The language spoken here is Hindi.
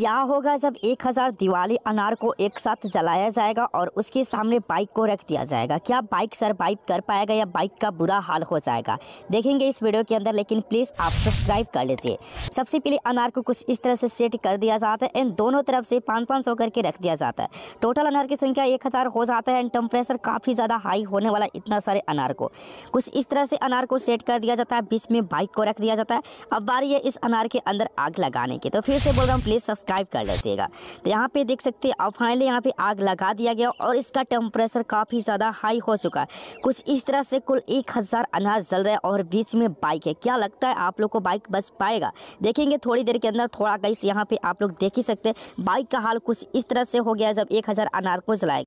क्या होगा जब एक हज़ार दिवाली अनार को एक साथ जलाया जाएगा और उसके सामने बाइक को रख दिया जाएगा क्या बाइक सरवाइव कर पाएगा या बाइक का बुरा हाल हो जाएगा देखेंगे इस वीडियो के अंदर लेकिन प्लीज़ आप सब्सक्राइब कर लीजिए सबसे पहले अनार को कुछ इस तरह से सेट कर दिया जाता है एंड दोनों तरफ से पाँच पाँच सौ करके रख दिया जाता है टोटल अनार की संख्या एक हज़ार हो जाता है एंड टेम्परेचर काफ़ी ज़्यादा हाई होने वाला इतना सारे अनार को कुछ इस तरह से अनार को सेट कर दिया जाता है बीच में बाइक को रख दिया जाता है अब बारी है इस अनार के अंदर आग लगाने की तो फिर से बोल रहा हूँ प्लीज़ सब्सक्राइब सब्सक्राइब कर लीजिएगा तो यहाँ पे देख सकते हैं अब फाइनली यहाँ पे आग लगा दिया गया और इसका टेम्परेचर काफ़ी ज़्यादा हाई हो चुका है कुछ इस तरह से कुल एक हज़ार अनार जल रहे हैं और बीच में बाइक है क्या लगता है आप लोग को बाइक बच पाएगा देखेंगे थोड़ी देर के अंदर थोड़ा गैस यहाँ पर आप लोग देख ही सकते हैं बाइक का हाल कुछ इस तरह से हो गया जब एक हज़ार को जलाएगा